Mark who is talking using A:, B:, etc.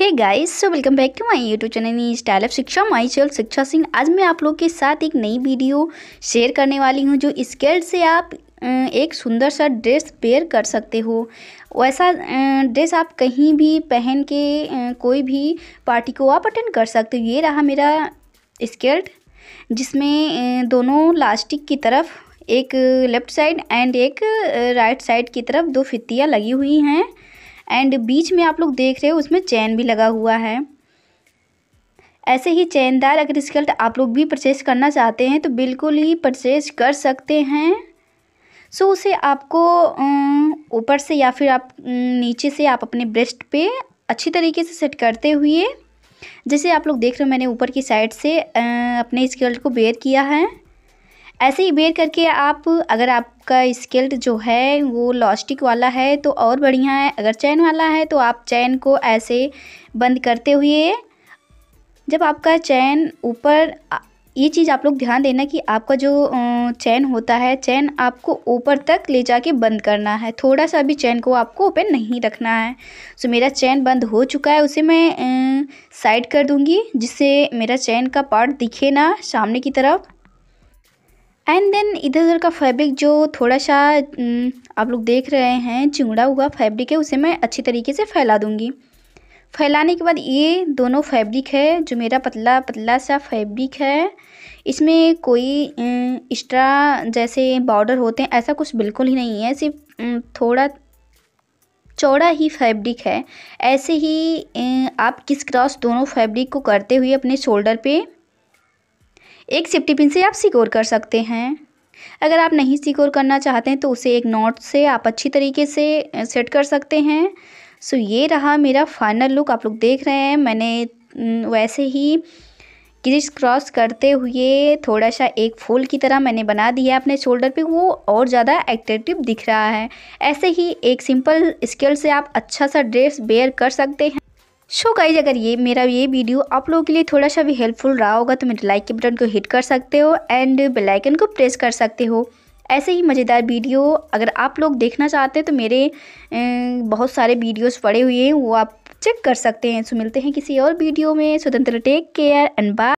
A: hey guys so welcome back to my YouTube channel style of Shiksha my channel शिक्षा सिंह आज मैं आप लोग के साथ एक नई वीडियो शेयर करने वाली हूँ जो स्केल से आप अं, एक सुंदर सा ड्रेस पेयर कर सकते हो वैसा ड्रेस अं, आप कहीं भी पहन के अं, कोई भी पार्टी को आप अटेंड कर सकते हो ये रहा मेरा स्केल्ट जिसमें दोनों लास्टिक की तरफ एक लेफ़्ट साइड एंड एक राइट साइड की तरफ दो फितियाँ लगी हुई हैं एंड बीच में आप लोग देख रहे हो उसमें चैन भी लगा हुआ है ऐसे ही चैनदार अगर स्कर्ट आप लोग भी परचेस करना चाहते हैं तो बिल्कुल ही परचेस कर सकते हैं सो so, उसे आपको ऊपर से या फिर आप नीचे से आप अपने ब्रेस्ट पे अच्छी तरीके से सेट करते हुए जैसे आप लोग देख रहे हो मैंने ऊपर की साइड से अपने स्कर्ट को बेयर किया है ऐसे ही बेर करके आप अगर आपका स्केल्ट जो है वो लॉस्टिक वाला है तो और बढ़िया है अगर चैन वाला है तो आप चैन को ऐसे बंद करते हुए जब आपका चैन ऊपर ये चीज़ आप लोग ध्यान देना कि आपका जो चैन होता है चैन आपको ऊपर तक ले जाके बंद करना है थोड़ा सा भी चैन को आपको ओपन नहीं रखना है सो मेरा चैन बंद हो चुका है उसे मैं साइड कर दूंगी जिससे मेरा चैन का पार्ट दिखे ना सामने की तरफ एंड देन इधर उधर का फैब्रिक जो थोड़ा सा आप लोग देख रहे हैं चिंगड़ा हुआ फैब्रिक है उसे मैं अच्छी तरीके से फैला दूँगी फैलाने के बाद ये दोनों फैब्रिक है जो मेरा पतला पतला सा फैब्रिक है इसमें कोई एक्स्ट्रा जैसे बॉर्डर होते हैं ऐसा कुछ बिल्कुल ही नहीं है सिर्फ थोड़ा चौड़ा ही फैब्रिक है ऐसे ही आप किस क्रॉस दोनों फैब्रिक को करते हुए अपने शोल्डर पे एक सेफ्टी पिन से आप सिक्योर कर सकते हैं अगर आप नहीं सिक्योर करना चाहते हैं तो उसे एक नॉट से आप अच्छी तरीके से सेट कर सकते हैं सो ये रहा मेरा फाइनल लुक आप लोग देख रहे हैं मैंने वैसे ही क्रिज क्रॉस करते हुए थोड़ा सा एक फूल की तरह मैंने बना दिया अपने शोल्डर पे वो और ज़्यादा एट्रेक्टिव दिख रहा है ऐसे ही एक सिंपल स्केल से आप अच्छा सा ड्रेस बेयर कर सकते हैं सो so गाइज अगर ये मेरा ये वीडियो आप लोगों के लिए थोड़ा सा भी हेल्पफुल रहा होगा तो मेरे लाइक के बटन को हिट कर सकते हो एंड बेल आइकन को प्रेस कर सकते हो ऐसे ही मज़ेदार वीडियो अगर आप लोग देखना चाहते हैं तो मेरे बहुत सारे वीडियोस पड़े हुए हैं वो आप चेक कर सकते हैं सो मिलते हैं किसी और वीडियो में स्वतंत्र टेक केयर एंड बाय